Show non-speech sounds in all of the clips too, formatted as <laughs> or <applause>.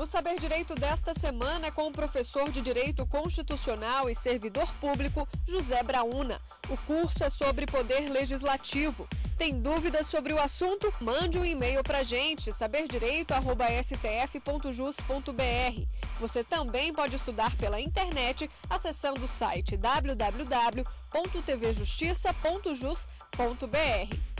O Saber Direito desta semana é com o professor de Direito Constitucional e servidor público José Brauna. O curso é sobre poder legislativo. Tem dúvidas sobre o assunto? Mande um e-mail para gente, saberdireito.stf.jus.br. Você também pode estudar pela internet acessando o site www.tvjustiça.jus.br.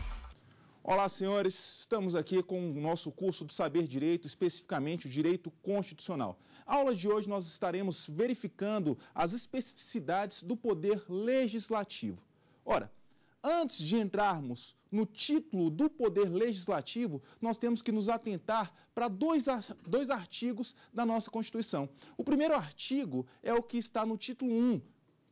Olá, senhores. Estamos aqui com o nosso curso do Saber Direito, especificamente o Direito Constitucional. A aula de hoje nós estaremos verificando as especificidades do poder legislativo. Ora, antes de entrarmos no título do poder legislativo, nós temos que nos atentar para dois, dois artigos da nossa Constituição. O primeiro artigo é o que está no título 1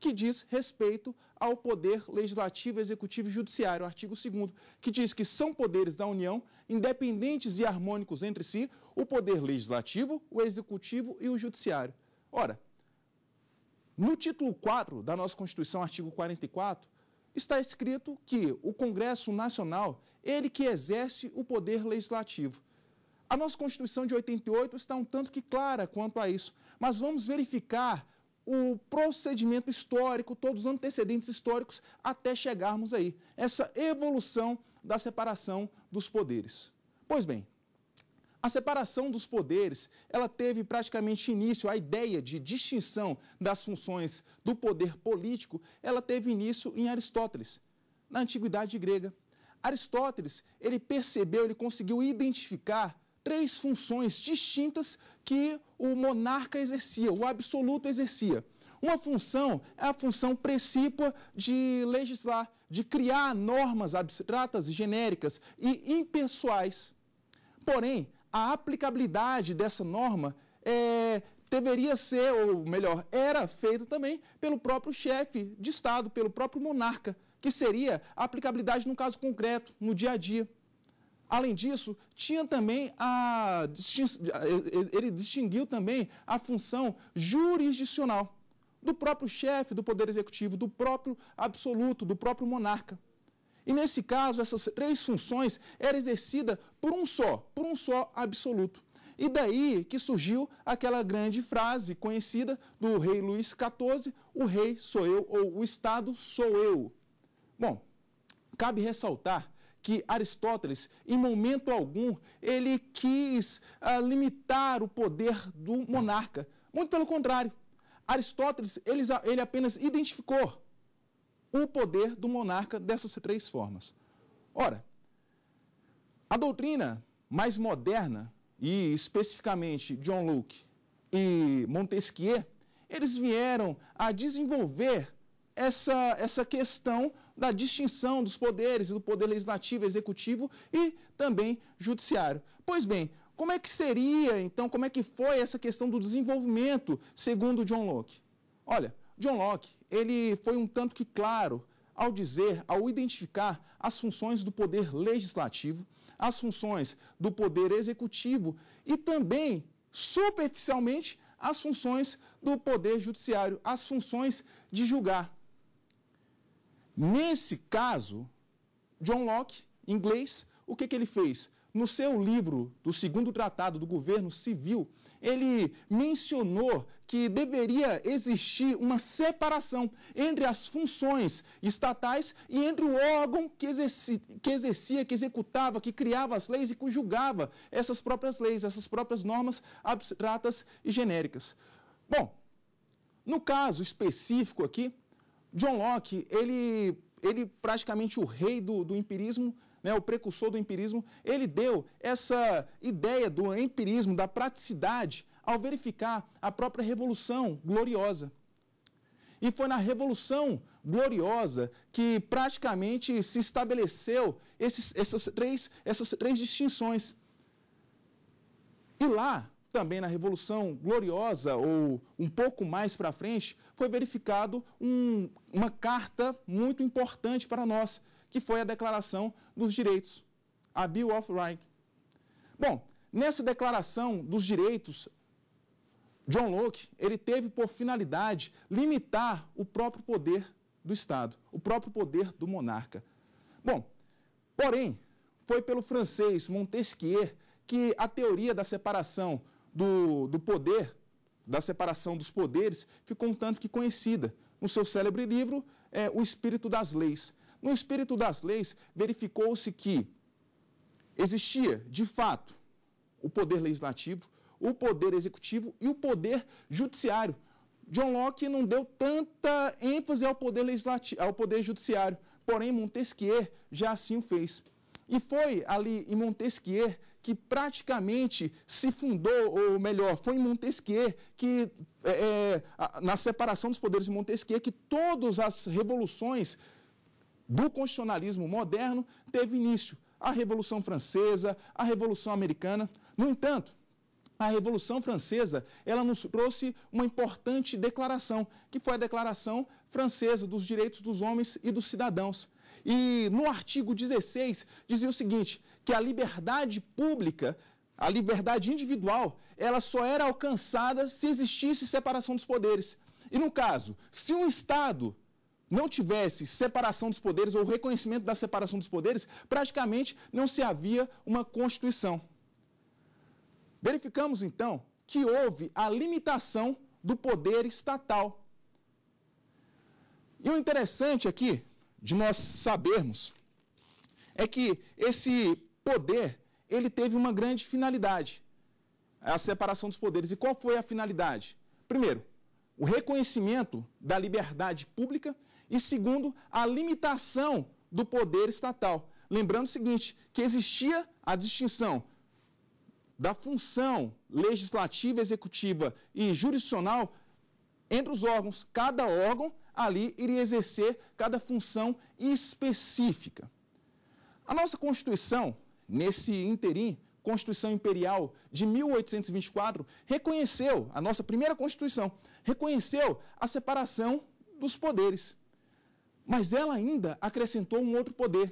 que diz respeito ao poder legislativo, executivo e judiciário, artigo 2 que diz que são poderes da União, independentes e harmônicos entre si, o poder legislativo, o executivo e o judiciário. Ora, no título 4 da nossa Constituição, artigo 44, está escrito que o Congresso Nacional, ele que exerce o poder legislativo. A nossa Constituição de 88 está um tanto que clara quanto a isso, mas vamos verificar o procedimento histórico, todos os antecedentes históricos, até chegarmos aí. Essa evolução da separação dos poderes. Pois bem, a separação dos poderes, ela teve praticamente início, a ideia de distinção das funções do poder político, ela teve início em Aristóteles, na antiguidade grega. Aristóteles, ele percebeu, ele conseguiu identificar três funções distintas que o monarca exercia, o absoluto exercia. Uma função é a função precípua de legislar, de criar normas abstratas, genéricas e impessoais. Porém, a aplicabilidade dessa norma é, deveria ser, ou melhor, era feita também pelo próprio chefe de Estado, pelo próprio monarca, que seria a aplicabilidade no caso concreto, no dia a dia. Além disso, tinha também a eh, ele distinguiu também a função jurisdicional do próprio chefe do poder executivo, do próprio absoluto, do próprio monarca. E nesse caso, essas três funções eram exercidas por um só, por um só absoluto. E daí que surgiu aquela grande frase conhecida do rei Luís XIV: o rei sou eu ou o Estado sou eu. Bom, cabe ressaltar que Aristóteles, em momento algum, ele quis ah, limitar o poder do monarca. Muito pelo contrário. Aristóteles, ele, ele apenas identificou o poder do monarca dessas três formas. Ora, a doutrina mais moderna, e especificamente John Locke e Montesquieu, eles vieram a desenvolver essa, essa questão da distinção dos poderes, do poder legislativo, executivo e também judiciário. Pois bem, como é que seria, então, como é que foi essa questão do desenvolvimento, segundo John Locke? Olha, John Locke, ele foi um tanto que claro ao dizer, ao identificar as funções do poder legislativo, as funções do poder executivo e também, superficialmente, as funções do poder judiciário, as funções de julgar. Nesse caso, John Locke, inglês, o que, que ele fez? No seu livro do segundo tratado do governo civil, ele mencionou que deveria existir uma separação entre as funções estatais e entre o órgão que que, exercia, que executava, que criava as leis e que julgava essas próprias leis, essas próprias normas abstratas e genéricas. Bom, no caso específico aqui, John Locke, ele, ele praticamente o rei do, do empirismo, né, o precursor do empirismo, ele deu essa ideia do empirismo, da praticidade, ao verificar a própria Revolução Gloriosa. E foi na Revolução Gloriosa que praticamente se estabeleceu esses, essas, três, essas três distinções. E lá, também na Revolução Gloriosa, ou um pouco mais para frente, foi verificado um, uma carta muito importante para nós, que foi a Declaração dos Direitos, a Bill of Rights. Bom, nessa Declaração dos Direitos, John Locke ele teve por finalidade limitar o próprio poder do Estado, o próprio poder do monarca. Bom, porém, foi pelo francês Montesquieu que a teoria da separação do, do poder, da separação dos poderes, ficou um tanto que conhecida. No seu célebre livro, é, O Espírito das Leis. No Espírito das Leis, verificou-se que existia, de fato, o poder legislativo, o poder executivo e o poder judiciário. John Locke não deu tanta ênfase ao poder, legislativo, ao poder judiciário, porém Montesquieu já assim o fez. E foi ali em Montesquieu que praticamente se fundou, ou melhor, foi em Montesquieu que, é, é na separação dos poderes de Montesquieu, que todas as revoluções do constitucionalismo moderno teve início. A Revolução Francesa, a Revolução Americana. No entanto, a Revolução Francesa, ela nos trouxe uma importante declaração, que foi a Declaração Francesa dos Direitos dos Homens e dos Cidadãos. E no artigo 16 dizia o seguinte, que a liberdade pública, a liberdade individual, ela só era alcançada se existisse separação dos poderes. E no caso, se um Estado não tivesse separação dos poderes ou reconhecimento da separação dos poderes, praticamente não se havia uma Constituição. Verificamos então que houve a limitação do poder estatal. E o interessante aqui de nós sabermos é que esse poder, ele teve uma grande finalidade, a separação dos poderes. E qual foi a finalidade? Primeiro, o reconhecimento da liberdade pública e segundo, a limitação do poder estatal. Lembrando o seguinte, que existia a distinção da função legislativa, executiva e jurisdicional entre os órgãos. Cada órgão ali iria exercer cada função específica. A nossa Constituição, nesse interim, Constituição Imperial de 1824, reconheceu, a nossa primeira Constituição, reconheceu a separação dos poderes. Mas ela ainda acrescentou um outro poder.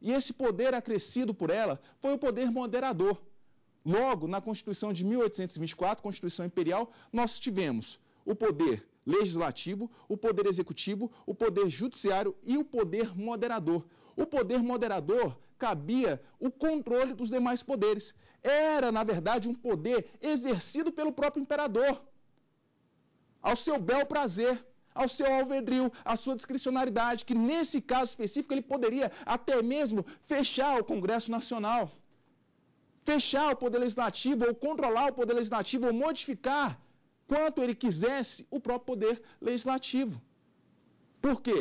E esse poder acrescido por ela foi o poder moderador. Logo, na Constituição de 1824, Constituição Imperial, nós tivemos o poder legislativo, o poder executivo, o poder judiciário e o poder moderador. O poder moderador cabia o controle dos demais poderes. Era, na verdade, um poder exercido pelo próprio imperador, ao seu bel prazer ao seu alvedrio, à sua discricionariedade, que nesse caso específico ele poderia até mesmo fechar o Congresso Nacional, fechar o Poder Legislativo, ou controlar o Poder Legislativo, ou modificar quanto ele quisesse o próprio poder legislativo. Por quê?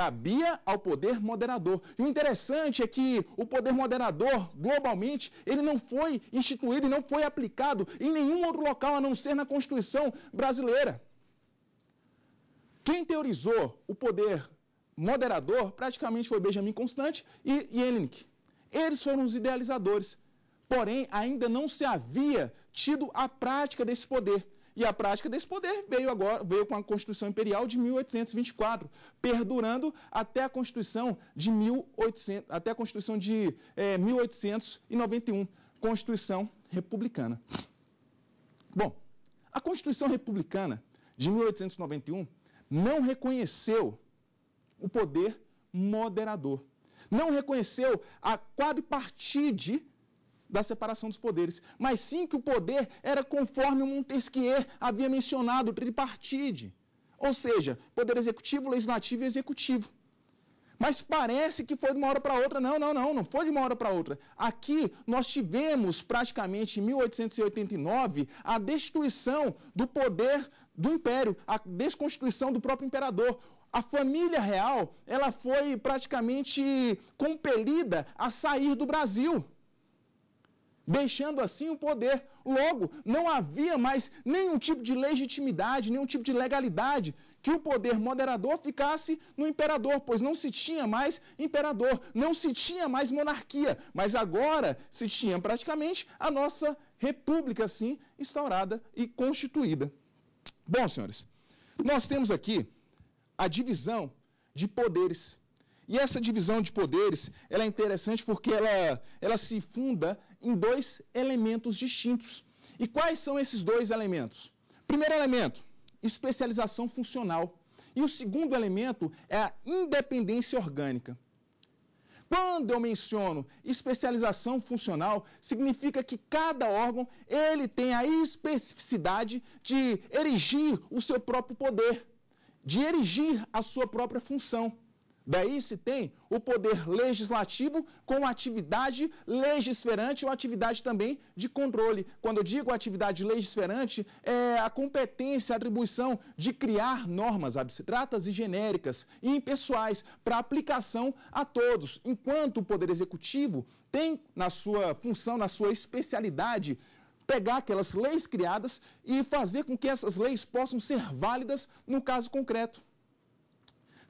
Cabia ao poder moderador. E o interessante é que o poder moderador, globalmente, ele não foi instituído e não foi aplicado em nenhum outro local a não ser na Constituição brasileira. Quem teorizou o poder moderador praticamente foi Benjamin Constant e Jelinek. Eles foram os idealizadores. Porém, ainda não se havia tido a prática desse poder. E a prática desse poder veio agora, veio com a Constituição Imperial de 1824, perdurando até a Constituição de 1800, até a Constituição de é, 1891, Constituição Republicana. Bom, a Constituição Republicana de 1891 não reconheceu o poder moderador. Não reconheceu a quadripartite da separação dos poderes, mas sim que o poder era conforme o Montesquieu havia mencionado, tripartite. Ou seja, poder executivo, legislativo e executivo. Mas parece que foi de uma hora para outra. Não, não, não, não foi de uma hora para outra. Aqui nós tivemos praticamente em 1889 a destituição do poder do império, a desconstituição do próprio imperador. A família real, ela foi praticamente compelida a sair do Brasil deixando assim o poder. Logo, não havia mais nenhum tipo de legitimidade, nenhum tipo de legalidade que o poder moderador ficasse no imperador, pois não se tinha mais imperador, não se tinha mais monarquia, mas agora se tinha praticamente a nossa república assim instaurada e constituída. Bom, senhores, nós temos aqui a divisão de poderes e essa divisão de poderes ela é interessante porque ela, ela se funda em dois elementos distintos. E quais são esses dois elementos? Primeiro elemento, especialização funcional. E o segundo elemento é a independência orgânica. Quando eu menciono especialização funcional, significa que cada órgão ele tem a especificidade de erigir o seu próprio poder, de erigir a sua própria função. Daí se tem o poder legislativo com atividade legisferante ou atividade também de controle. Quando eu digo atividade legisferante, é a competência, a atribuição de criar normas abstratas e genéricas e impessoais para aplicação a todos, enquanto o poder executivo tem na sua função, na sua especialidade, pegar aquelas leis criadas e fazer com que essas leis possam ser válidas no caso concreto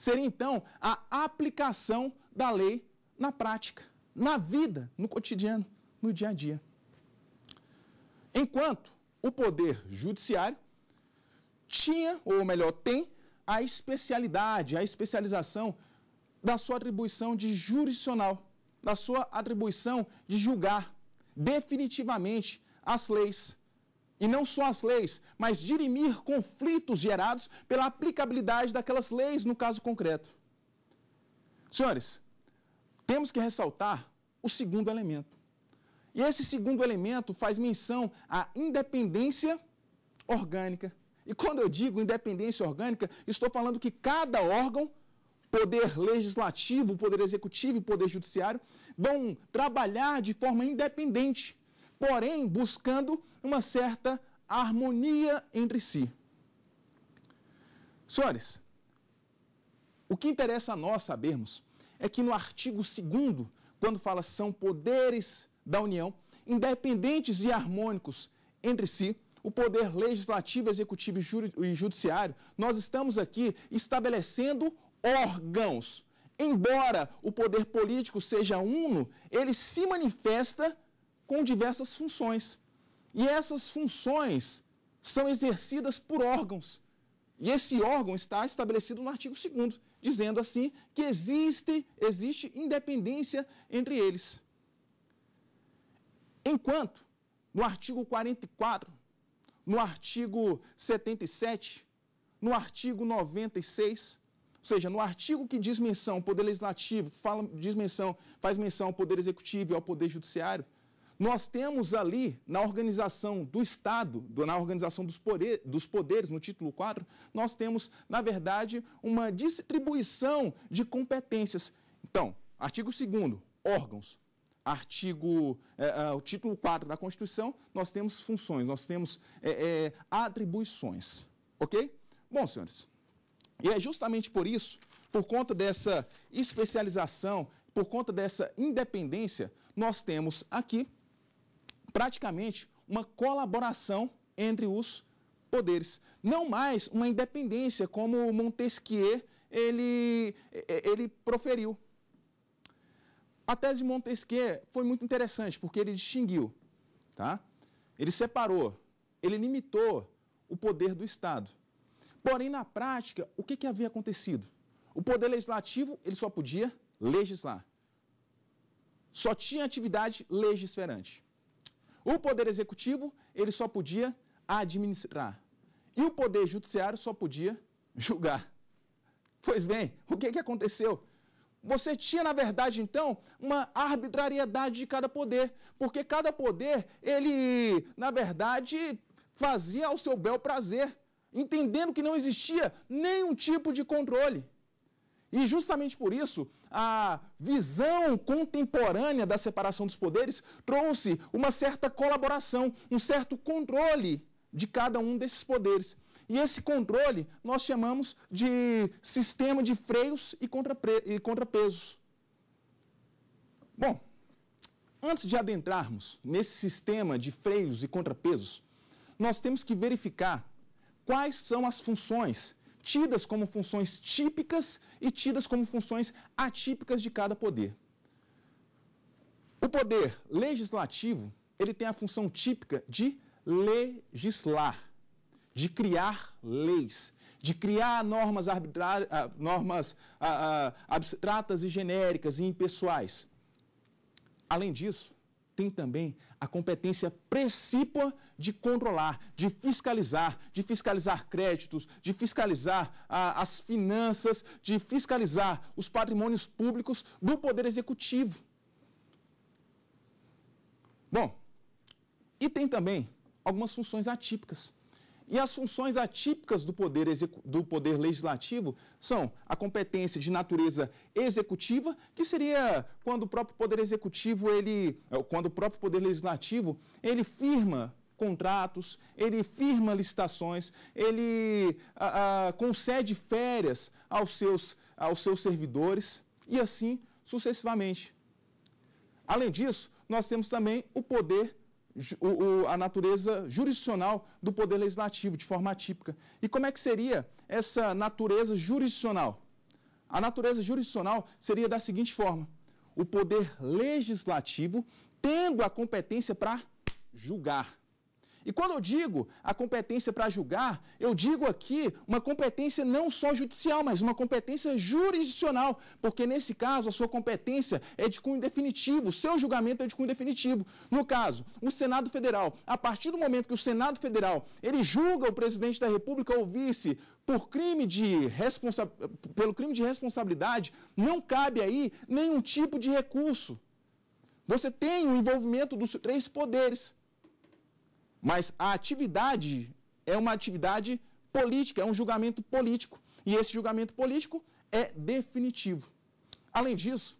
seria então a aplicação da lei na prática, na vida, no cotidiano, no dia a dia. Enquanto o poder judiciário tinha, ou melhor, tem a especialidade, a especialização da sua atribuição de jurisdicional, da sua atribuição de julgar definitivamente as leis, e não só as leis, mas dirimir conflitos gerados pela aplicabilidade daquelas leis no caso concreto. Senhores, temos que ressaltar o segundo elemento. E esse segundo elemento faz menção à independência orgânica. E quando eu digo independência orgânica, estou falando que cada órgão, poder legislativo, poder executivo e poder judiciário, vão trabalhar de forma independente porém buscando uma certa harmonia entre si. Senhores, o que interessa a nós sabermos é que no artigo 2, quando fala são poderes da União, independentes e harmônicos entre si, o poder legislativo, executivo e judiciário, nós estamos aqui estabelecendo órgãos. Embora o poder político seja uno, ele se manifesta com diversas funções. E essas funções são exercidas por órgãos. E esse órgão está estabelecido no artigo 2 dizendo assim que existe, existe independência entre eles. Enquanto no artigo 44, no artigo 77, no artigo 96, ou seja, no artigo que diz menção ao poder legislativo, fala, diz menção, faz menção ao poder executivo e ao poder judiciário, nós temos ali, na organização do Estado, na organização dos, poderes, no título 4, nós temos, na verdade, uma distribuição de competências. Então, artigo 2 órgãos. Artigo, é, é, o título 4 da Constituição, nós temos funções, nós temos é, é, atribuições. Ok? Bom, senhores, e é justamente por isso, por conta dessa especialização, por conta dessa independência, nós temos aqui praticamente uma colaboração entre os poderes, não mais uma independência como Montesquieu ele, eh, eh, ele proferiu. A tese de Montesquieu foi muito interessante porque ele distinguiu, tá? Ele separou, ele limitou o poder do Estado. Porém, na prática, o que, que havia acontecido? O poder legislativo ele só podia legislar. Só tinha atividade legisferante. O poder executivo, ele só podia administrar. E o poder judiciário só podia julgar. Pois bem, o que, que aconteceu? Você tinha, na verdade, então, uma arbitrariedade de cada poder, porque cada poder, ele, na verdade, fazia ao seu bel prazer, entendendo que não existia nenhum tipo de controle. E justamente por isso, a visão contemporânea da separação dos poderes trouxe uma certa colaboração, um certo controle de cada um desses poderes. E esse controle nós chamamos de sistema de freios e, e contrapesos. Bom, antes de adentrarmos nesse sistema de freios e contrapesos, nós temos que verificar quais são as funções tidas como funções típicas e tidas como funções atípicas de cada poder. O poder legislativo, ele tem a função típica de legislar, de criar leis, de criar normas, ah, normas ah, ah, abstratas e genéricas e impessoais. Além disso, tem também a competência precípua de controlar, de fiscalizar, de fiscalizar créditos, de fiscalizar a, as finanças, de fiscalizar os patrimônios públicos do Poder Executivo. Bom, e tem também algumas funções atípicas. E as funções atípicas do poder, do poder legislativo são a competência de natureza executiva, que seria quando o próprio poder executivo, ele, eh, quando o próprio poder legislativo, ele firma contratos, ele firma licitações, ele a, a, concede férias aos seus, aos seus servidores e assim sucessivamente. Além disso, nós temos também o poder o, a natureza jurisdicional do poder legislativo, de forma atípica. E como é que seria essa natureza jurisdicional? A natureza jurisdicional seria da seguinte forma: o poder legislativo tendo a competência para julgar. E quando eu digo a competência para julgar, eu digo aqui uma competência não só judicial, mas uma competência jurisdicional, porque nesse caso a sua competência é de cunho definitivo, o seu julgamento é de cunho definitivo. No caso, o Senado Federal, a partir do momento que o Senado Federal ele julga o presidente da República ou vice por crime de responsa... pelo crime de responsabilidade, não cabe aí nenhum tipo de recurso. Você tem o envolvimento dos três poderes. Mas a atividade é uma atividade política, é um julgamento político. E esse julgamento político é definitivo. Além disso,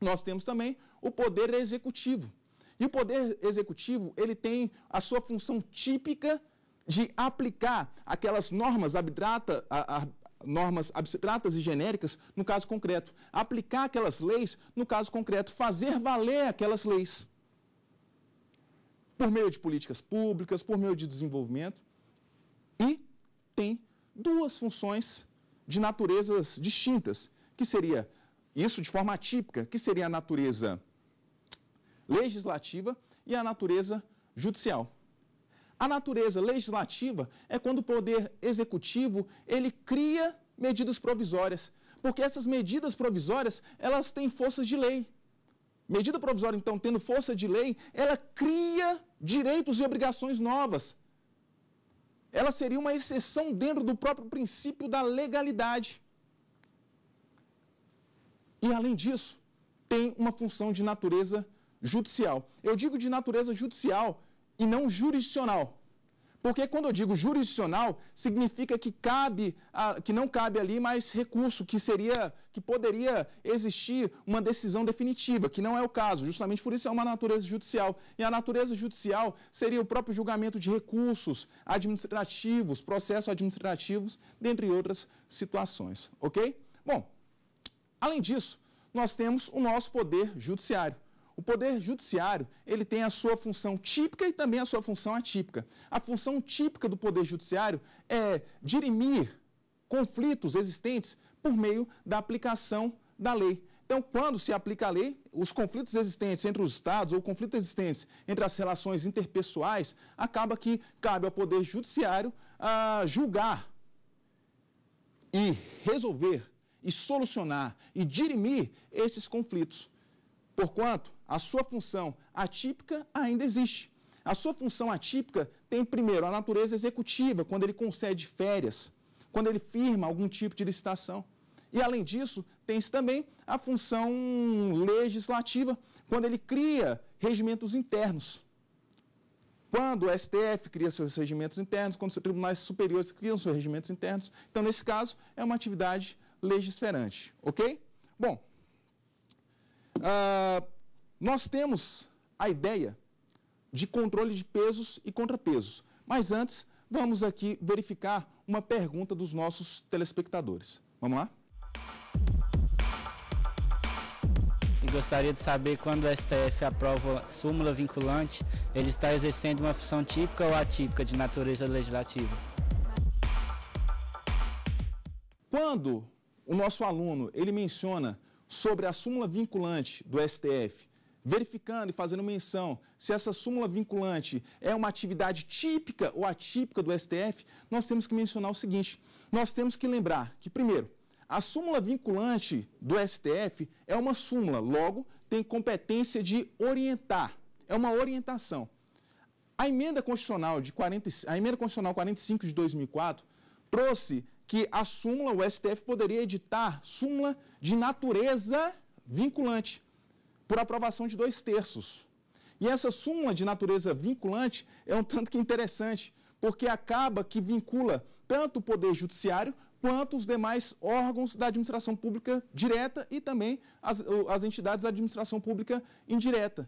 nós temos também o poder executivo. E o poder executivo, ele tem a sua função típica de aplicar aquelas normas abstrata, a, a, normas abstratas e genéricas no caso concreto, aplicar aquelas leis no caso concreto, fazer valer aquelas leis por meio de políticas públicas, por meio de desenvolvimento, e tem duas funções de naturezas distintas, que seria isso de forma atípica, que seria a natureza legislativa e a natureza judicial. A natureza legislativa é quando o poder executivo, ele cria medidas provisórias, porque essas medidas provisórias, elas têm força de lei. Medida provisória, então, tendo força de lei, ela cria direitos e obrigações novas. Ela seria uma exceção dentro do próprio princípio da legalidade. E, além disso, tem uma função de natureza judicial. Eu digo de natureza judicial e não jurisdicional. Porque quando eu digo jurisdicional, significa que cabe, a, que não cabe ali mais recurso, que seria, que poderia existir uma decisão definitiva, que não é o caso. Justamente por isso é uma natureza judicial. E a natureza judicial seria o próprio julgamento de recursos administrativos, processos administrativos, dentre outras situações, ok? Bom, além disso, nós temos o nosso poder judiciário. O poder judiciário, ele tem a sua função típica e também a sua função atípica. A função típica do poder judiciário é dirimir conflitos existentes por meio da aplicação da lei. Então, quando se aplica a lei, os conflitos existentes entre os estados ou conflitos existentes entre as relações interpessoais, acaba que cabe ao poder judiciário a ah, julgar e resolver e solucionar e dirimir esses conflitos. Porquanto, a sua função atípica ainda existe. A sua função atípica tem, primeiro, a natureza executiva, quando ele concede férias, quando ele firma algum tipo de licitação. E, além disso, tem-se também a função legislativa, quando ele cria regimentos internos. Quando o STF cria seus regimentos internos, quando os tribunais superiores criam seus regimentos internos. Então, nesse caso, é uma atividade legisferante, ok? Bom, uh, nós temos a ideia de controle de pesos e contrapesos. Mas antes, vamos aqui verificar uma pergunta dos nossos telespectadores. Vamos lá? Eu gostaria de saber quando o STF aprova súmula vinculante, ele está exercendo uma função típica ou atípica de natureza legislativa? Quando o nosso aluno ele menciona sobre a súmula vinculante do STF verificando e fazendo menção se essa súmula vinculante é uma atividade típica ou atípica do STF, nós temos que mencionar o seguinte: nós temos que lembrar que, primeiro, a súmula vinculante do STF é uma súmula, logo, tem competência de orientar, é uma orientação. A emenda constitucional, de 40, a emenda constitucional 45 de 2004 trouxe que a súmula, o STF poderia editar súmula de natureza vinculante por aprovação de dois terços. E essa súmula de natureza vinculante é um tanto que interessante, porque acaba que vincula tanto o Poder Judiciário quanto os demais órgãos da administração pública direta e também as, as entidades da administração pública indireta.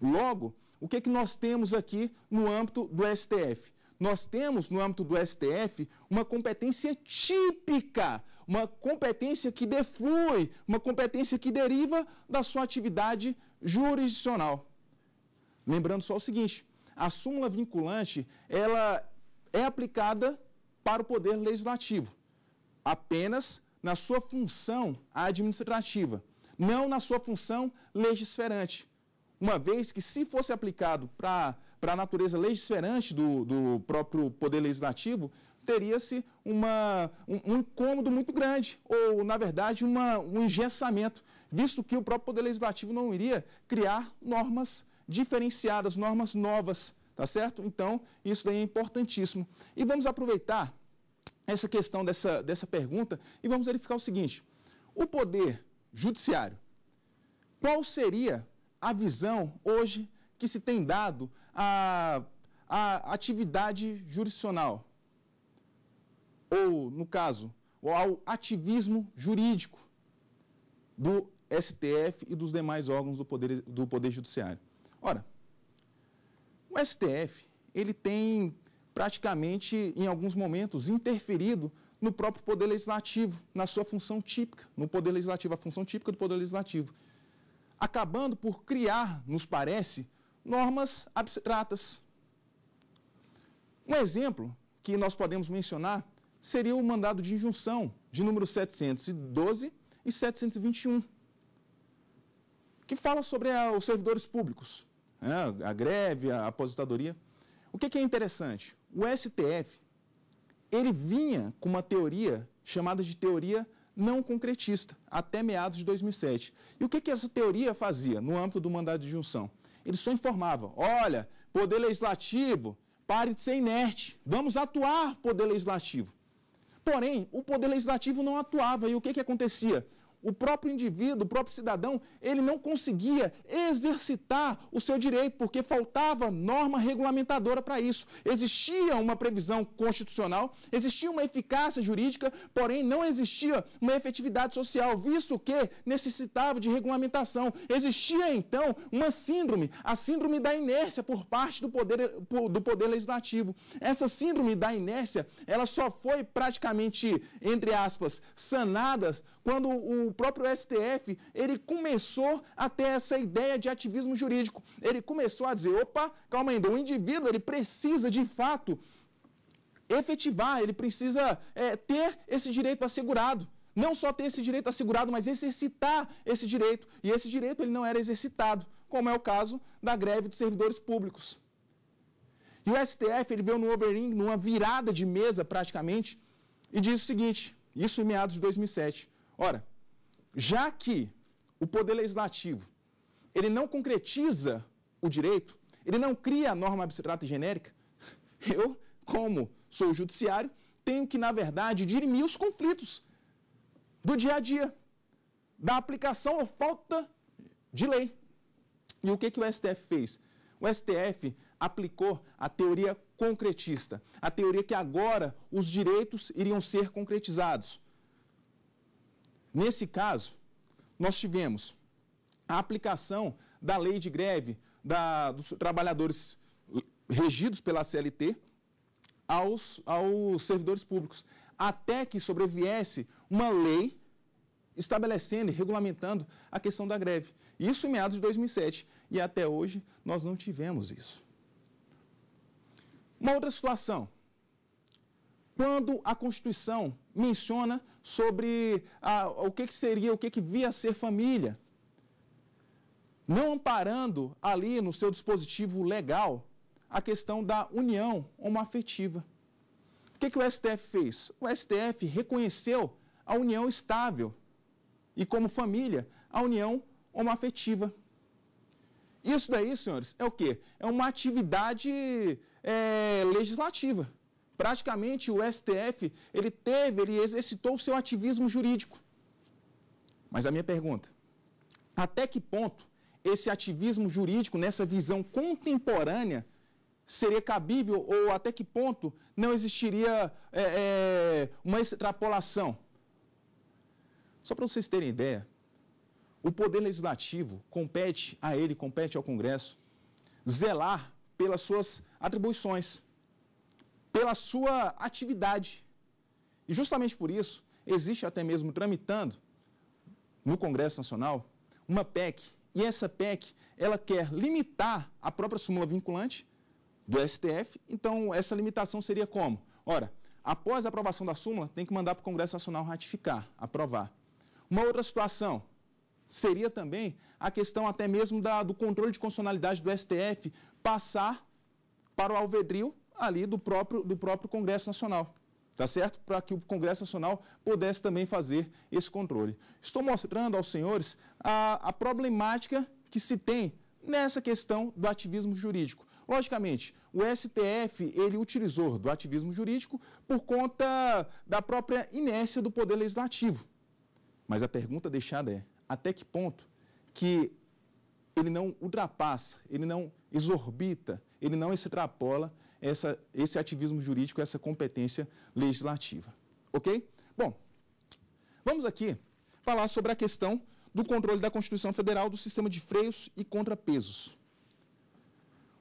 Logo, o que, é que nós temos aqui no âmbito do STF? Nós temos no âmbito do STF uma competência típica uma competência que deflui, uma competência que deriva da sua atividade jurisdicional. Lembrando só o seguinte, a súmula vinculante, ela é aplicada para o poder legislativo, apenas na sua função administrativa, não na sua função legisferante. Uma vez que, se fosse aplicado para a natureza legisferante do, do próprio Poder Legislativo, teria-se um, um incômodo muito grande, ou, na verdade, uma, um engessamento, visto que o próprio Poder Legislativo não iria criar normas diferenciadas, normas novas, tá certo? Então, isso daí é importantíssimo. E vamos aproveitar essa questão dessa, dessa pergunta e vamos verificar o seguinte: o Poder Judiciário, qual seria a visão hoje que se tem dado à atividade jurisdicional? ou, no caso, ao ativismo jurídico do STF e dos demais órgãos do Poder, do poder Judiciário. Ora, o STF ele tem praticamente, em alguns momentos, interferido no próprio Poder Legislativo, na sua função típica, no Poder Legislativo, a função típica do Poder Legislativo, acabando por criar, nos parece, normas abstratas. Um exemplo que nós podemos mencionar seria o mandado de injunção de número 712 e 721, que fala sobre a, os servidores públicos, né, a greve, a aposentadoria. O que, que é interessante? O STF, ele vinha com uma teoria chamada de teoria não concretista, até meados de 2007. E o que, que essa teoria fazia no âmbito do mandado de injunção Ele só informava, olha, poder legislativo, pare de ser inerte, vamos atuar poder legislativo. Porém, o Poder Legislativo não atuava. E o que, que acontecia? o próprio indivíduo, o próprio cidadão, ele não conseguia exercitar o seu direito, porque faltava norma regulamentadora para isso. Existia uma previsão constitucional, existia uma eficácia jurídica, porém não existia uma efetividade social, visto que necessitava de regulamentação. Existia, então, uma síndrome, a síndrome da inércia por parte do poder, do poder legislativo. Essa síndrome da inércia, ela só foi praticamente, entre aspas, sanada quando o próprio STF ele começou a ter essa ideia de ativismo jurídico. Ele começou a dizer, opa, calma ainda, então o indivíduo ele precisa de fato efetivar, ele precisa é, ter esse direito assegurado. Não só ter esse direito assegurado, mas exercitar esse direito. E esse direito ele não era exercitado, como é o caso da greve de servidores públicos. E o STF ele veio no overing, numa virada de mesa praticamente, e disse o seguinte, isso em meados de 2007. Ora, já que o poder legislativo ele não concretiza o direito, ele não cria a norma abstrata e genérica, <laughs> eu, como sou judiciário, tenho que, na verdade, dirimir os conflitos do dia a dia, da aplicação ou falta de lei. E o que, que o STF fez? O STF aplicou a teoria concretista, a teoria que agora os direitos iriam ser concretizados. Nesse caso, nós tivemos a aplicação da lei de greve da, dos trabalhadores regidos pela CLT aos, aos servidores públicos, até que sobreviesse uma lei estabelecendo e regulamentando a questão da greve. Isso em meados de 2007. E até hoje nós não tivemos isso. Uma outra situação quando a Constituição menciona sobre a, ah, o que, que seria, o que, que via ser família. Não amparando ali no seu dispositivo legal a questão da união homoafetiva. O que, que o STF fez? O STF reconheceu a união estável e, como família, a união homoafetiva. Isso daí, senhores, é o quê? É uma atividade é, legislativa praticamente o STF, ele teve, ele exercitou o seu ativismo jurídico. Mas a minha pergunta, até que ponto esse ativismo jurídico, nessa visão contemporânea, seria cabível ou até que ponto não existiria é, é, uma extrapolação? Só para vocês terem ideia, o Poder Legislativo compete a ele, compete ao Congresso, zelar pelas suas atribuições pela sua atividade. E justamente por isso, existe até mesmo tramitando no Congresso Nacional uma PEC, e essa PEC, ela quer limitar a própria súmula vinculante do STF. Então, essa limitação seria como? Ora, após a aprovação da súmula, tem que mandar para o Congresso Nacional ratificar, aprovar. Uma outra situação seria também a questão até mesmo da, do controle de constitucionalidade do STF passar para o alvedril ali do próprio, do próprio Congresso Nacional. Tá certo? Para que o Congresso Nacional pudesse também fazer esse controle. Estou mostrando aos senhores a, a problemática que se tem nessa questão do ativismo jurídico. Logicamente, o STF ele utilizou do ativismo jurídico por conta da própria inércia do poder legislativo. Mas a pergunta deixada é: até que ponto que ele não ultrapassa, ele não exorbita, ele não extrapola essa, esse ativismo jurídico, essa competência legislativa. Ok? Bom, vamos aqui falar sobre a questão do controle da Constituição Federal do sistema de freios e contrapesos.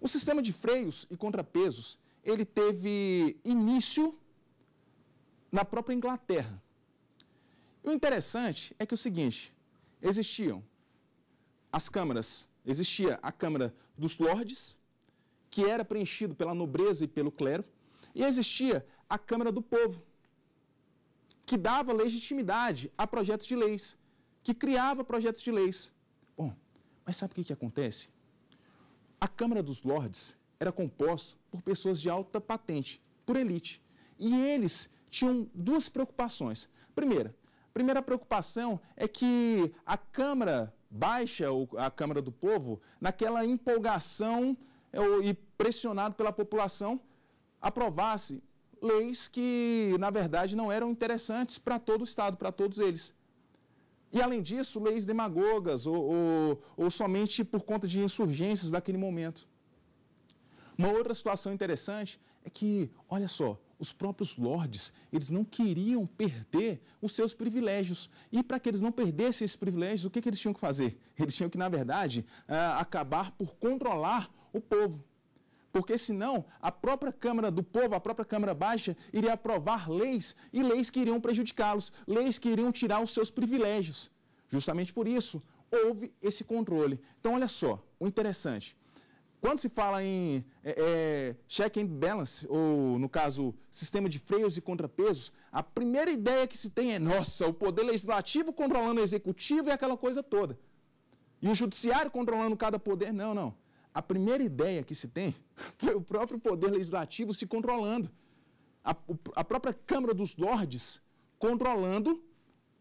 O sistema de freios e contrapesos, ele teve início na própria Inglaterra. E o interessante é que é o seguinte, existiam as câmaras, existia a Câmara dos Lordes, que era preenchido pela nobreza e pelo clero, e existia a Câmara do Povo, que dava legitimidade a projetos de leis, que criava projetos de leis. Bom, mas sabe o que, que acontece? A Câmara dos Lordes era composta por pessoas de alta patente, por elite. E eles tinham duas preocupações. Primeira, a primeira preocupação é que a Câmara baixa, ou a Câmara do Povo, naquela empolgação é, e pressionado pela população, aprovasse leis que, na verdade, não eram interessantes para todo o Estado, para todos eles. E, além disso, leis demagogas ou, ou, ou, somente por conta de insurgências daquele momento. Uma outra situação interessante é que, olha só, os próprios lordes eles não queriam perder os seus privilégios. E para que eles não perdessem esses privilégios, o que, que eles tinham que fazer? Eles tinham que, na verdade, ah, acabar por controlar o povo. Porque senão a própria Câmara do Povo, a própria Câmara Baixa, iria aprovar leis e leis que iriam prejudicá-los, leis que iriam tirar os seus privilégios. Justamente por isso houve esse controle. Então, olha só, o interessante. Quando se fala em é, é, check and balance, ou no caso, sistema de freios e contrapesos, a primeira ideia que se tem é, nossa, o poder legislativo controlando o executivo e aquela coisa toda. E o judiciário controlando cada poder. Não, não. A primeira ideia que se tem foi o próprio Poder Legislativo se controlando. A, a própria Câmara dos Lordes controlando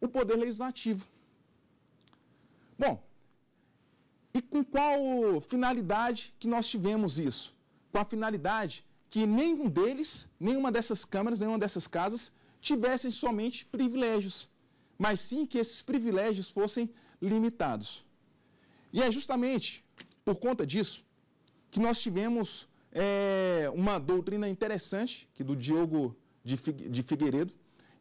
o Poder Legislativo. Bom, e com qual finalidade que nós tivemos isso? Com a finalidade que nenhum deles, nenhuma dessas câmaras, nenhuma dessas casas, tivessem somente privilégios, mas sim que esses privilégios fossem limitados. E é justamente por conta disso que nós tivemos é, uma doutrina interessante, que do Diogo de, de Figueiredo.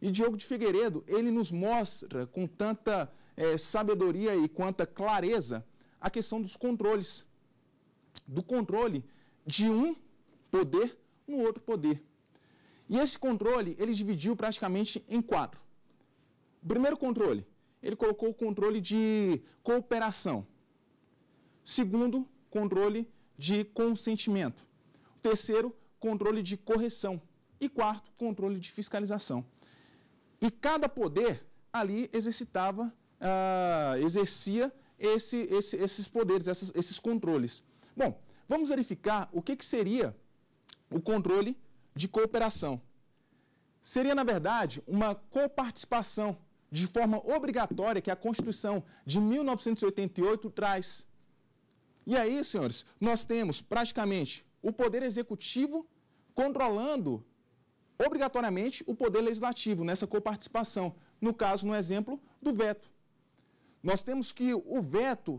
E Diogo de Figueiredo, ele nos mostra com tanta é, sabedoria e quanta clareza a questão dos controles. Do controle de um poder no outro poder. E esse controle, ele dividiu praticamente em quatro. O primeiro controle, ele colocou o controle de cooperação. Segundo, controle de consentimento. Terceiro, controle de correção. E quarto, controle de fiscalização. E cada poder ali exercitava, uh, exercia esse, esse, esses poderes, essas, esses controles. Bom, vamos verificar o que, que seria o controle de cooperação. Seria, na verdade, uma coparticipação de forma obrigatória que a Constituição de 1988 traz e aí, senhores, nós temos praticamente o poder executivo controlando obrigatoriamente o poder legislativo nessa coparticipação, no caso, no exemplo do veto. Nós temos que o veto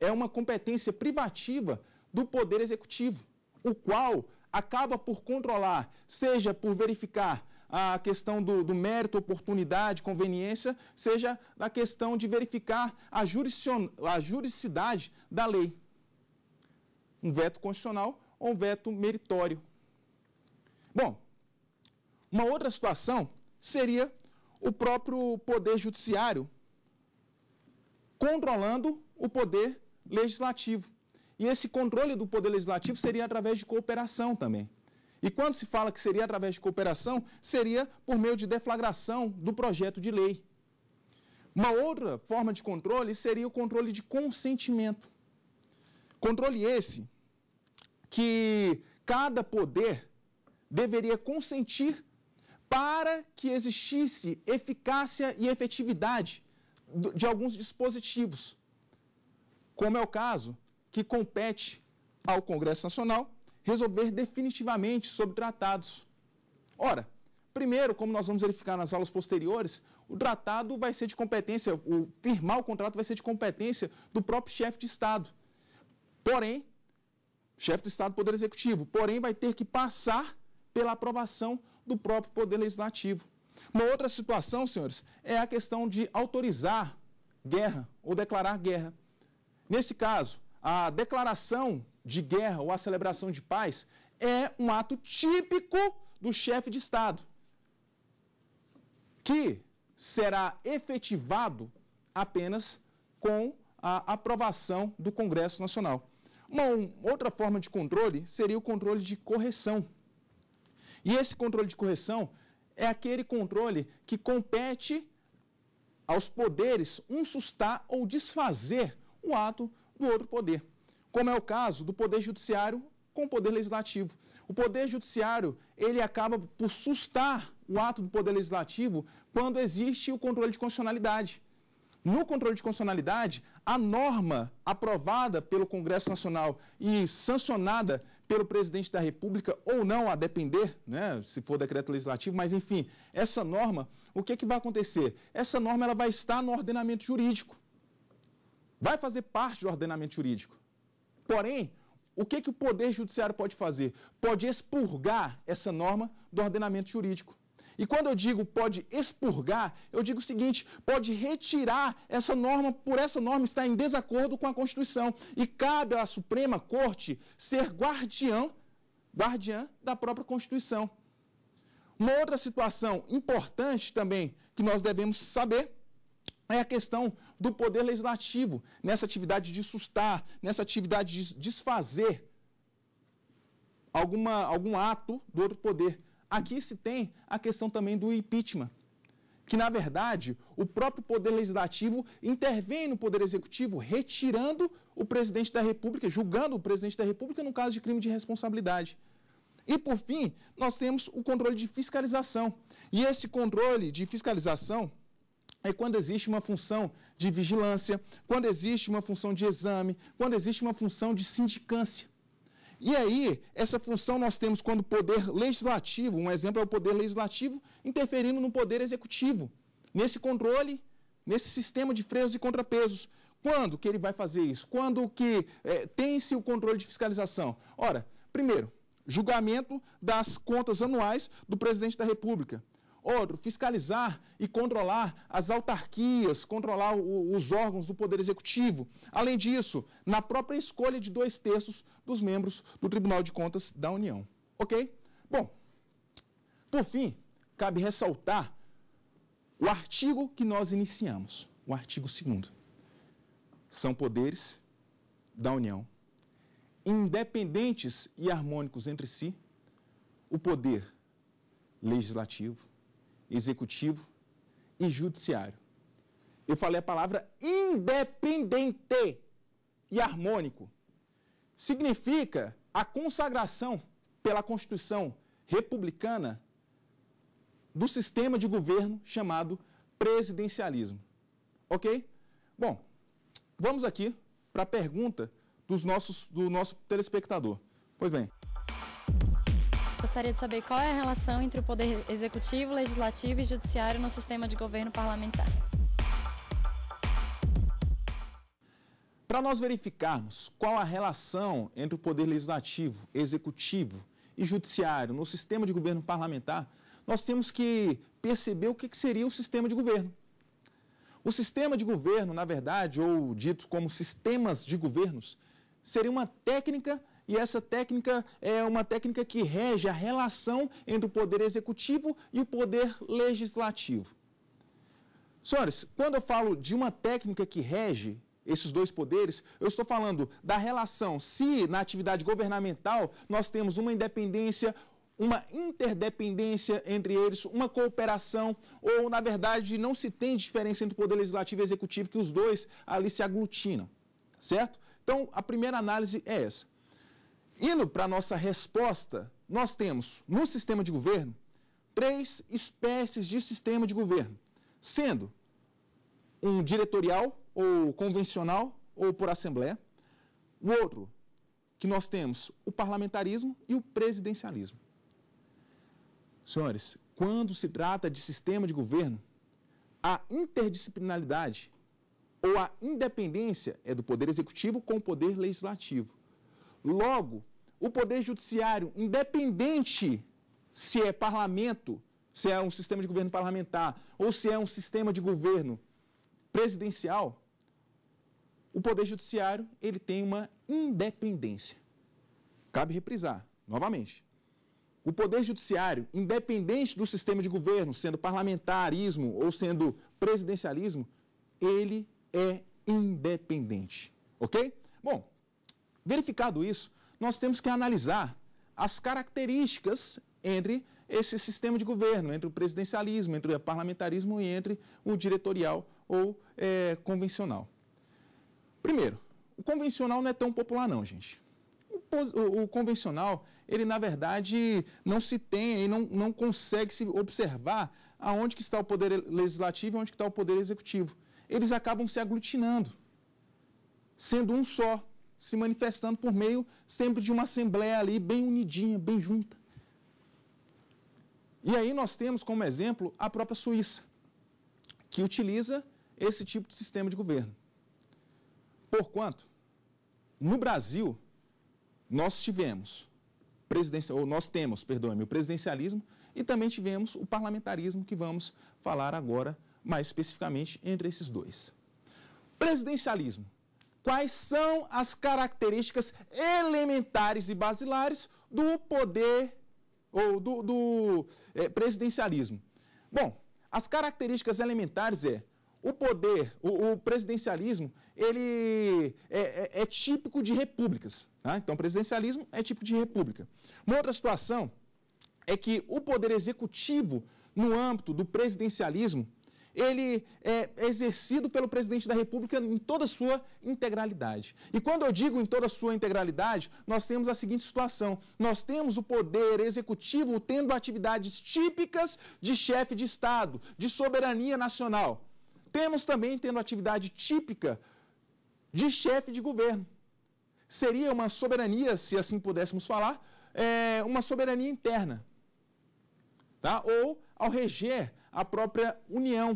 é uma competência privativa do poder executivo, o qual acaba por controlar, seja por verificar a questão do, do mérito, oportunidade, conveniência, seja na questão de verificar a, jurisdição, a juridicidade da lei. Um veto constitucional ou um veto meritório. Bom, uma outra situação seria o próprio poder judiciário controlando o poder legislativo. E esse controle do poder legislativo seria através de cooperação também. E quando se fala que seria através de cooperação, seria por meio de deflagração do projeto de lei. Uma outra forma de controle seria o controle de consentimento. Controle esse que cada poder deveria consentir para que existisse eficácia e efetividade de alguns dispositivos, como é o caso que compete ao Congresso Nacional resolver definitivamente sobre tratados. Ora, primeiro, como nós vamos verificar nas aulas posteriores, o tratado vai ser de competência, o firmar o contrato vai ser de competência do próprio chefe de Estado. Porém, chefe do Estado, Poder Executivo, porém vai ter que passar pela aprovação do próprio Poder Legislativo. Uma outra situação, senhores, é a questão de autorizar guerra ou declarar guerra. Nesse caso, a declaração de guerra ou a celebração de paz é um ato típico do chefe de Estado, que será efetivado apenas com a aprovação do Congresso Nacional. Uma outra forma de controle seria o controle de correção. E esse controle de correção é aquele controle que compete aos poderes um sustar ou desfazer o ato do outro poder como é o caso do Poder Judiciário com o Poder Legislativo. O Poder Judiciário, ele acaba por sustar o ato do Poder Legislativo quando existe o controle de constitucionalidade. No controle de constitucionalidade, a norma aprovada pelo Congresso Nacional e sancionada pelo presidente da República, ou não, a depender, né, se for decreto legislativo, mas enfim, essa norma, o que, é que vai acontecer? Essa norma ela vai estar no ordenamento jurídico. Vai fazer parte do ordenamento jurídico. Porém, o que, que o Poder Judiciário pode fazer? Pode expurgar essa norma do ordenamento jurídico. E quando eu digo pode expurgar, eu digo o seguinte: pode retirar essa norma, por essa norma estar em desacordo com a Constituição. E cabe à Suprema Corte ser guardião guardiã da própria Constituição. Uma outra situação importante também que nós devemos saber é a questão do poder legislativo, nessa atividade de sustar, nessa atividade de desfazer alguma, algum ato do outro poder. Aqui se tem a questão também do impeachment, que na verdade o próprio poder legislativo intervém no poder executivo, retirando o presidente da República, julgando o presidente da República no caso de crime de responsabilidade. E por fim, nós temos o controle de fiscalização. E esse controle de fiscalização é quando existe uma função de vigilância, quando existe uma função de exame, quando existe uma função de sindicância. E aí, essa função nós temos quando o poder legislativo, um exemplo é o poder legislativo, interferindo no poder executivo, nesse controle, nesse sistema de freios e contrapesos. Quando que ele vai fazer isso? Quando que é, tem-se o controle de fiscalização? Ora, primeiro, julgamento das contas anuais do presidente da República. Outro, fiscalizar e controlar as autarquias, controlar o, os órgãos do Poder Executivo. Além disso, na própria escolha de dois terços dos membros do Tribunal de Contas da União. Ok? Bom, por fim, cabe ressaltar o artigo que nós iniciamos, o artigo 2. São poderes da União, independentes e harmônicos entre si, o poder legislativo, executivo e judiciário. Eu falei a palavra independente e harmônico. Significa a consagração pela Constituição republicana do sistema de governo chamado presidencialismo. Ok? Bom, vamos aqui para a pergunta dos nossos, do nosso telespectador. Pois bem. Gostaria de saber qual é a relação entre o poder executivo, legislativo e judiciário no sistema de governo parlamentar. Para nós verificarmos qual a relação entre o poder legislativo, executivo e judiciário no sistema de governo parlamentar, nós temos que perceber o que seria o sistema de governo. O sistema de governo, na verdade, ou dito como sistemas de governos, seria uma técnica e essa técnica é uma técnica que rege a relação entre o poder executivo e o poder legislativo. Senhores, quando eu falo de uma técnica que rege esses dois poderes, eu estou falando da relação se na atividade governamental nós temos uma independência uma interdependência entre eles, uma cooperação, ou na verdade não se tem diferença entre o poder legislativo e executivo, que os dois ali se aglutinam, certo? Então, a primeira análise é essa. Indo para a nossa resposta, nós temos no sistema de governo três espécies de sistema de governo, sendo um diretorial ou convencional ou por assembleia, o outro que nós temos o parlamentarismo e o presidencialismo. Senhores, quando se trata de sistema de governo, a interdisciplinaridade ou a independência é do poder executivo com o poder legislativo. Logo, o Poder Judiciário, independente se é parlamento, se é um sistema de governo parlamentar ou se é um sistema de governo presidencial, o Poder Judiciário ele tem uma independência. Cabe reprisar, novamente. O Poder Judiciário, independente do sistema de governo, sendo parlamentarismo ou sendo presidencialismo, ele é independente. Ok? Bom, verificado isso, nós temos que analisar as características entre esse sistema de governo, entre o presidencialismo, entre o parlamentarismo e entre o diretorial ou é, convencional. Primeiro, o convencional não é tão popular não, gente. O, convencional, ele na verdade não se tem e não, não consegue se observar aonde que está o poder legislativo e onde que está o poder executivo. Eles acabam se aglutinando, sendo um só se manifestando por meio sempre de uma assembleia ali bem unidinha, bem junta. E aí nós temos como exemplo a própria Suíça, que utiliza esse tipo de sistema de governo. Porquanto, no Brasil, nós tivemos ou nós temos, perdoe-me, o presidencialismo e também tivemos o parlamentarismo que vamos falar agora mais especificamente entre esses dois. Presidencialismo quais são as características elementares e basilares do poder ou do, do é, presidencialismo. Bom, as características elementares é o poder, o, o presidencialismo, ele é, é, é, típico de repúblicas. Tá? Então, presidencialismo é típico de república. Uma outra situação é que o poder executivo, no âmbito do presidencialismo, ele é exercido pelo presidente da República em toda a sua integralidade. E quando eu digo em toda a sua integralidade, nós temos a seguinte situação: nós temos o poder executivo tendo atividades típicas de chefe de Estado, de soberania nacional. Temos também tendo atividade típica de chefe de governo. Seria uma soberania, se assim pudéssemos falar, é uma soberania interna. Tá? Ou ao reger a própria União.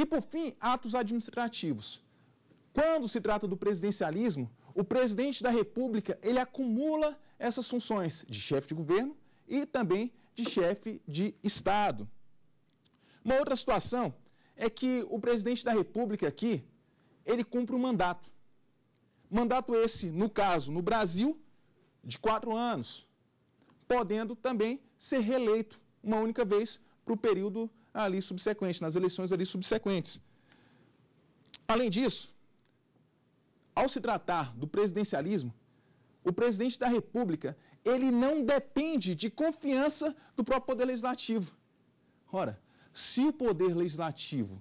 E, por fim, atos administrativos. Quando se trata do presidencialismo, o presidente da República ele acumula essas funções de chefe de governo e também de chefe de Estado. Uma outra situação é que o presidente da República aqui, ele cumpre um mandato. Mandato esse, no caso, no Brasil, de quatro anos, podendo também ser reeleito uma única vez para o período ali subsequente, nas eleições ali subsequentes. Além disso, ao se tratar do presidencialismo, o presidente da República, ele não depende de confiança do próprio poder legislativo. Ora, se o poder legislativo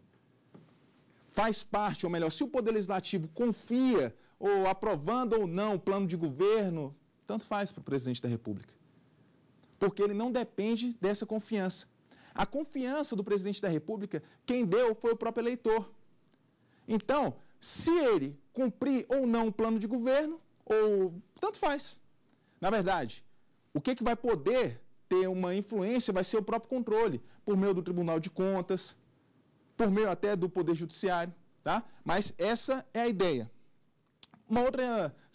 faz parte, ou melhor, se o poder legislativo confia ou aprovando ou não o plano de governo, tanto faz para o presidente da República porque ele não depende dessa confiança. A confiança do presidente da República, quem deu foi o próprio eleitor. Então, se ele cumprir ou não o plano de governo, ou tanto faz. Na verdade, o que, que vai poder ter uma influência vai ser o próprio controle, por meio do Tribunal de Contas, por meio até do Poder Judiciário. Tá? Mas essa é a ideia. Uma outra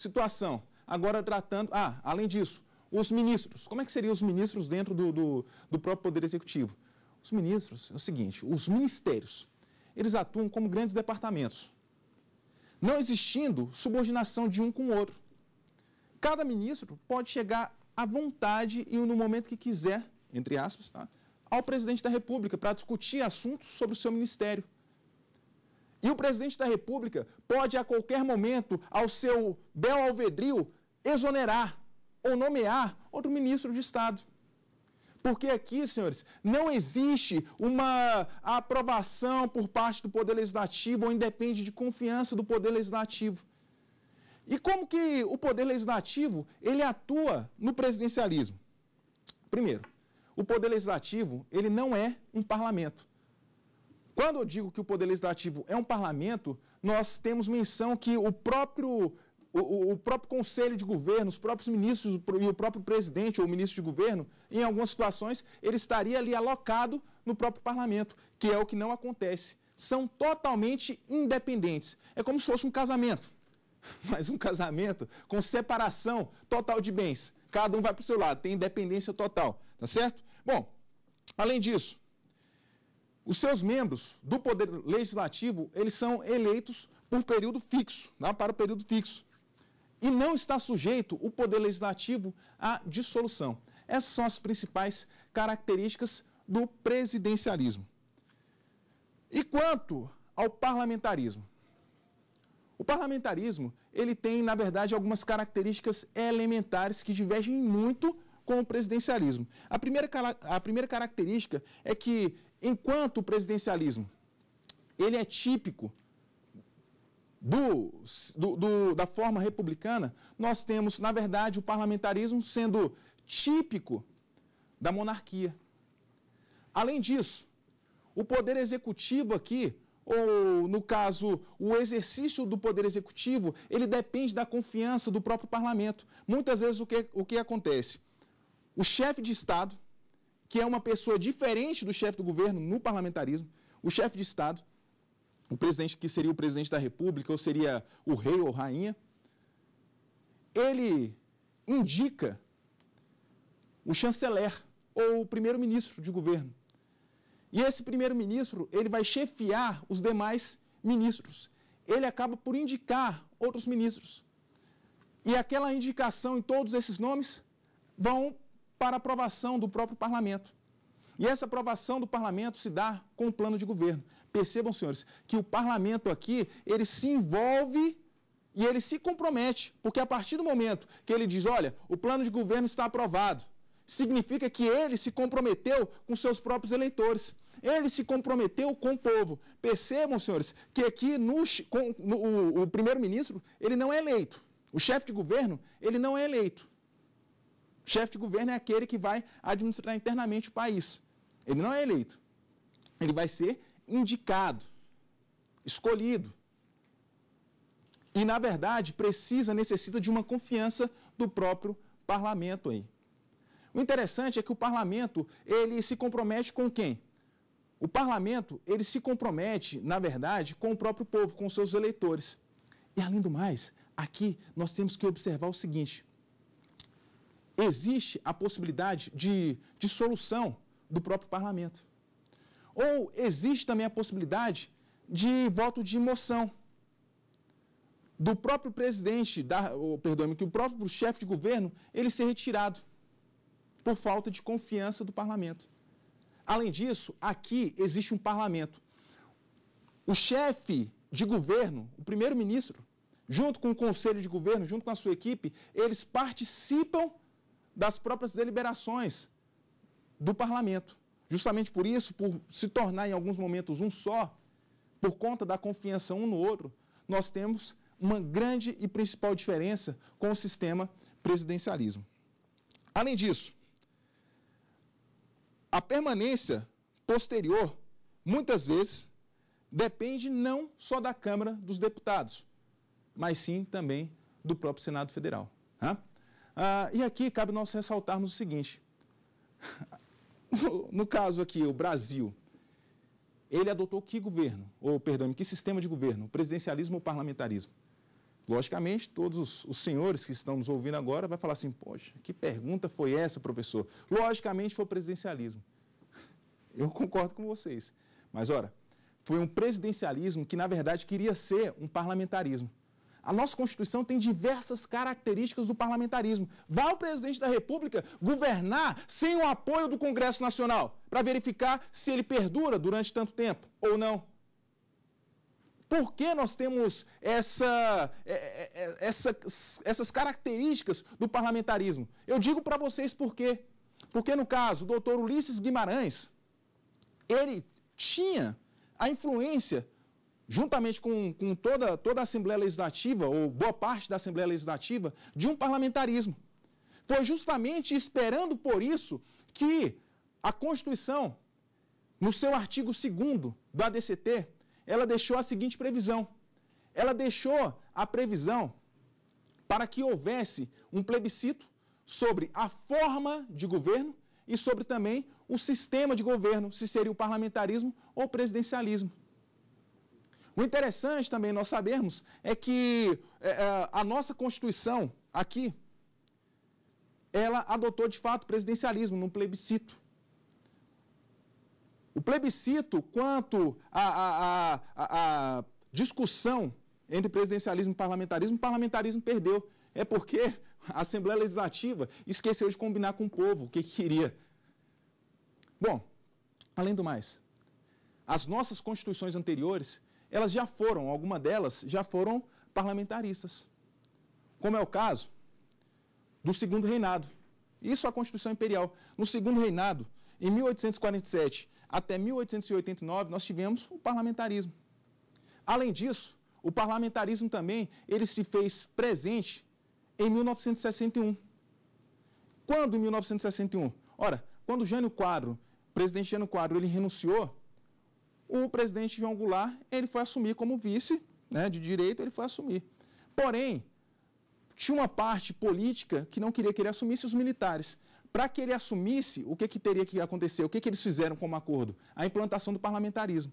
situação, agora tratando. Ah, além disso, os ministros, como é que seriam os ministros dentro do, do, do próprio Poder Executivo? Os ministros, é o seguinte, os ministérios, eles atuam como grandes departamentos, não existindo subordinação de um com o outro. Cada ministro pode chegar à vontade e no momento que quiser, entre aspas, tá, ao presidente da República para discutir assuntos sobre o seu ministério. E o presidente da República pode, a qualquer momento, ao seu bel alvedril, exonerar ou nomear outro ministro de Estado. Porque aqui, senhores, não existe uma aprovação por parte do Poder Legislativo ou independe de confiança do Poder Legislativo. E como que o Poder Legislativo ele atua no presidencialismo? Primeiro, o Poder Legislativo ele não é um parlamento. Quando eu digo que o Poder Legislativo é um parlamento, nós temos menção que o próprio o, próprio conselho de governo, os próprios ministros e o próprio presidente ou ministro de governo, em algumas situações, ele estaria ali alocado no próprio parlamento, que é o que não acontece. São totalmente independentes. É como se fosse um casamento, <laughs> mas um casamento com separação total de bens. Cada um vai para o seu lado, tem independência total, tá certo? Bom, além disso, os seus membros do Poder Legislativo, eles são eleitos por período fixo, né, para o período fixo e não está sujeito o Poder Legislativo à dissolução. Essas são as principais características do presidencialismo. E quanto ao parlamentarismo? O parlamentarismo, ele tem, na verdade, algumas características elementares que divergem muito com o presidencialismo. A primeira, a primeira característica é que, enquanto o presidencialismo ele é típico do, do, do, da forma republicana, nós temos, na verdade, o parlamentarismo sendo típico da monarquia. Além disso, o poder executivo aqui, ou no caso, o exercício do poder executivo, ele depende da confiança do próprio parlamento. Muitas vezes o que, o que acontece? O chefe de Estado, que é uma pessoa diferente do chefe do governo no parlamentarismo, o chefe de Estado, o presidente que seria o presidente da República ou seria o rei ou rainha, ele indica o chanceler ou o primeiro-ministro de governo. E esse primeiro-ministro, ele vai chefiar os demais ministros. Ele acaba por indicar outros ministros. E aquela indicação em todos esses nomes vão para aprovação do próprio parlamento. E essa aprovação do parlamento se dá com o plano de governo. Percebam, senhores, que o parlamento aqui, ele se envolve e ele se compromete, porque a partir do momento que ele diz, olha, o plano de governo está aprovado, significa que ele se comprometeu com seus próprios eleitores. Ele se comprometeu com o povo. Percebam, senhores, que aqui no, com, no, o primeiro-ministro, ele não é eleito. O chefe de governo, ele não é eleito. O chefe de governo é aquele que vai administrar internamente o país. Ele não é eleito. Ele vai ser indicado, escolhido. E, na verdade, precisa, necessita de uma confiança do próprio parlamento aí. O interessante é que o parlamento, ele se compromete com quem? O parlamento, ele se compromete, na verdade, com o próprio povo, com seus eleitores. E, além do mais, aqui nós temos que observar o seguinte. Existe a possibilidade de, de solução do próprio parlamento. Ou existe também a possibilidade de voto de moção do próprio presidente, perdoe-me, perdão, que o próprio chefe de governo, ele ser retirado por falta de confiança do parlamento. Além disso, aqui existe um parlamento. O chefe de governo, o primeiro-ministro, junto com o conselho de governo, junto com a sua equipe, eles participam das próprias deliberações do parlamento. Justamente por isso, por se tornar em alguns momentos um só, por conta da confiança um no outro, nós temos uma grande e principal diferença com o sistema presidencialismo. Além disso, a permanência posterior, muitas vezes, depende não só da Câmara dos Deputados, mas sim também do próprio Senado Federal. Né? Ah, e aqui cabe nós ressaltarmos o seguinte: <laughs> no caso aqui, o Brasil, ele adotou que governo, ou perdão, que sistema de governo, presidencialismo ou parlamentarismo? Logicamente, todos os, senhores que estão nos ouvindo agora vai falar assim, poxa, que pergunta foi essa, professor? Logicamente foi o presidencialismo. <laughs> Eu concordo com vocês. Mas, ora, foi um presidencialismo que, na verdade, queria ser um parlamentarismo. A nossa Constituição tem diversas características do parlamentarismo. Vai o presidente da República governar sem o apoio do Congresso Nacional para verificar se ele perdura durante tanto tempo ou não. Por que nós temos essa, é, é, é, essa, essas características do parlamentarismo? Eu digo para vocês por quê. Porque no caso, o doutor Ulisses Guimarães, ele tinha a influência juntamente com, com toda, toda a Assembleia Legislativa, ou boa parte da Assembleia Legislativa, de um parlamentarismo. Foi justamente esperando por isso que a Constituição, no seu artigo 2 do ADCT, ela deixou a seguinte previsão. Ela deixou a previsão para que houvesse um plebiscito sobre a forma de governo e sobre também o sistema de governo, se seria o parlamentarismo ou o presidencialismo. O interessante também nós sabemos é que é, é, a nossa Constituição aqui, ela adotou de fato o presidencialismo num plebiscito. O plebiscito quanto à a, discussão entre presidencialismo e parlamentarismo, o parlamentarismo perdeu. É porque a Assembleia Legislativa esqueceu de combinar com o povo o que queria. Bom, além do mais, as nossas constituições anteriores elas já foram, alguma delas já foram parlamentaristas. Como é o caso do segundo reinado. Isso a Constituição Imperial. No segundo reinado, em 1847 até 1889, nós tivemos o parlamentarismo. Além disso, o parlamentarismo também ele se fez presente em 1961. Quando em 1961? Ora, quando Jânio Quadro, presidente Jânio Quadro, ele renunciou, o presidente João Goulart ele foi assumir como vice, né, de direito ele foi assumir. Porém, tinha uma parte política que não queria que ele assumisse os militares. Para que ele assumisse, o que, que teria que acontecer? O que, que eles fizeram como acordo? A implantação do parlamentarismo.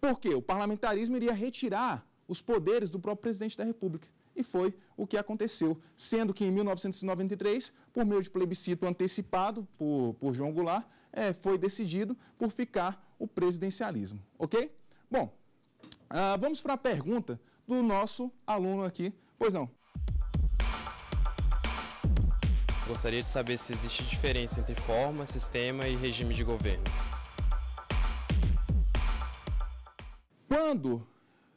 Por quê? O parlamentarismo iria retirar os poderes do próprio presidente da República. E foi o que aconteceu. Sendo que em 1993, por meio de plebiscito antecipado por, por João Goulart, é, foi decidido por ficar o presidencialismo, ok? Bom, ah, vamos para a pergunta do nosso aluno aqui. Pois não. Gostaria de saber se existe diferença entre forma, sistema e regime de governo. Quando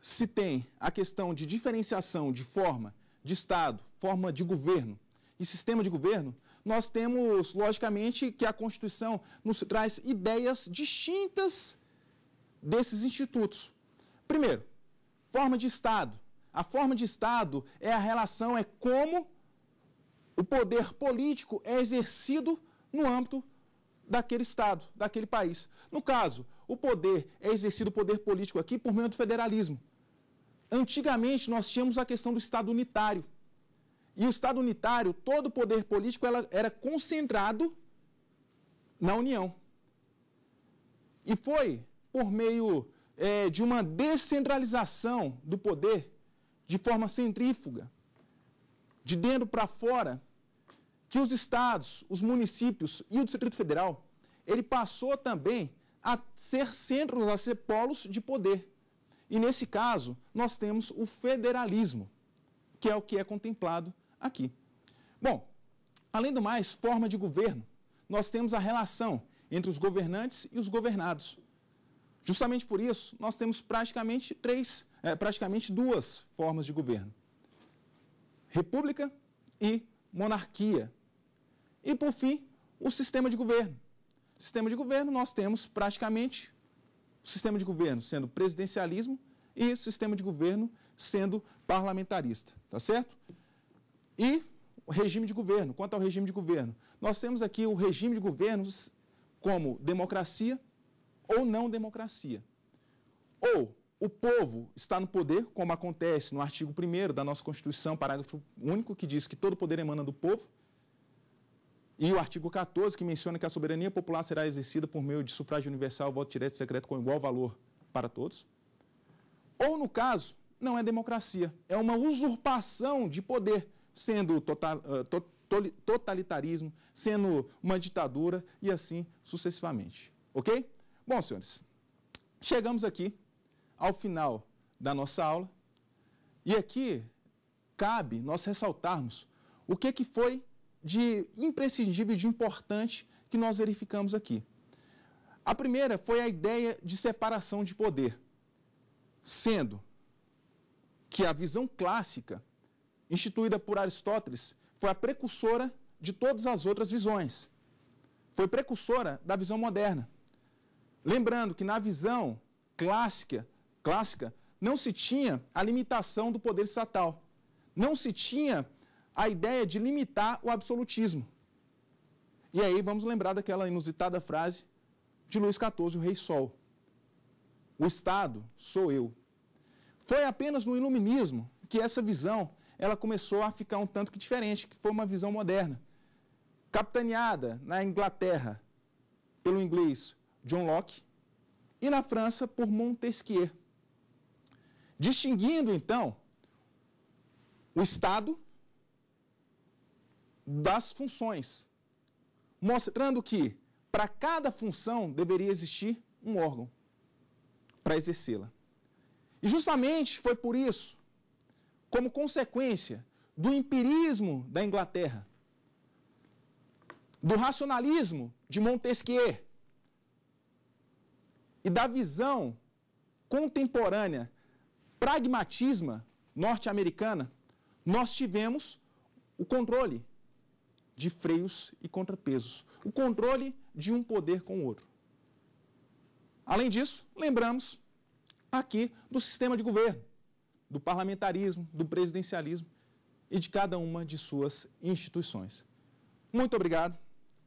se tem a questão de diferenciação de forma de Estado, forma de governo e sistema de governo, nós temos, logicamente, que a Constituição nos traz ideias distintas desses institutos. Primeiro, forma de Estado. A forma de Estado é a relação, é como o poder político é exercido no âmbito daquele Estado, daquele país. No caso, o poder é exercido, o poder político aqui, por meio do federalismo. Antigamente, nós tínhamos a questão do Estado unitário. E o Estado unitário, todo o poder político ela, era concentrado na União. E foi por meio é, de uma descentralização do poder de forma centrífuga, de dentro para fora, que os estados, os municípios e o Distrito Federal, ele passou também a ser centros, a ser polos de poder. E nesse caso, nós temos o federalismo, que é o que é contemplado aqui. Bom, além do mais, forma de governo. Nós temos a relação entre os governantes e os governados. Justamente por isso, nós temos praticamente três, é, praticamente duas formas de governo: república e monarquia. E por fim, o sistema de governo. Sistema de governo, nós temos praticamente o sistema de governo sendo presidencialismo e o sistema de governo sendo parlamentarista, tá certo? E o regime de governo. Quanto ao regime de governo, nós temos aqui o regime de governos como democracia ou não democracia. Ou o povo está no poder, como acontece no artigo 1 da nossa Constituição, parágrafo único, que diz que todo poder emana do povo, e o artigo 14, que menciona que a soberania popular será exercida por meio de sufrágio universal, voto direto e secreto com igual valor para todos. Ou, no caso, não é democracia, é uma usurpação de poder sendo total, uh, totalitarismo, sendo uma ditadura e assim sucessivamente. Ok? Bom, senhores, chegamos aqui ao final da nossa aula e aqui cabe nós ressaltarmos o que, é que foi de imprescindível e de importante que nós verificamos aqui. A primeira foi a ideia de separação de poder, sendo que a visão clássica instituída por Aristóteles, foi a precursora de todas as outras visões. Foi precursora da visão moderna. Lembrando que na visão clássica, clássica não se tinha a limitação do poder estatal. Não se tinha a ideia de limitar o absolutismo. E aí vamos lembrar daquela inusitada frase de Luís XIV, o Rei Sol. O Estado sou eu. Foi apenas no Iluminismo que essa visão ela começou a ficar um tanto que diferente, que foi uma visão moderna. Capitaneada na Inglaterra pelo inglês John Locke e na França por Montesquieu. Distinguindo, então, o Estado das funções, mostrando que para cada função deveria existir um órgão para exercê-la. E justamente foi por isso como consequência do empirismo da Inglaterra, do racionalismo de Montesquieu e da visão contemporânea pragmatisma norte-americana, nós tivemos o controle de freios e contrapesos, o controle de um poder com o outro. Além disso, lembramos aqui do sistema de governo do parlamentarismo, do presidencialismo e de cada uma de suas instituições. Muito obrigado.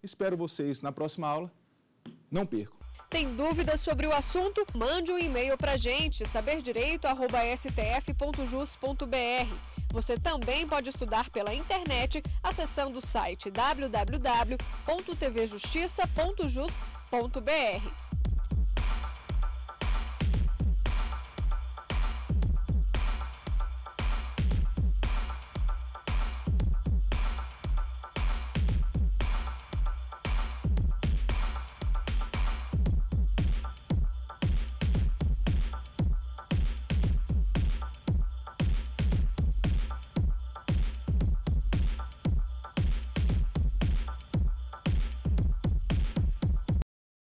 Espero vocês na próxima aula. Não percam. Tem dúvidas sobre o assunto? Mande um e-mail para gente, saberdireito.stf.jus.br. Você também pode estudar pela internet acessando o site www.tvjustiça.jus.br.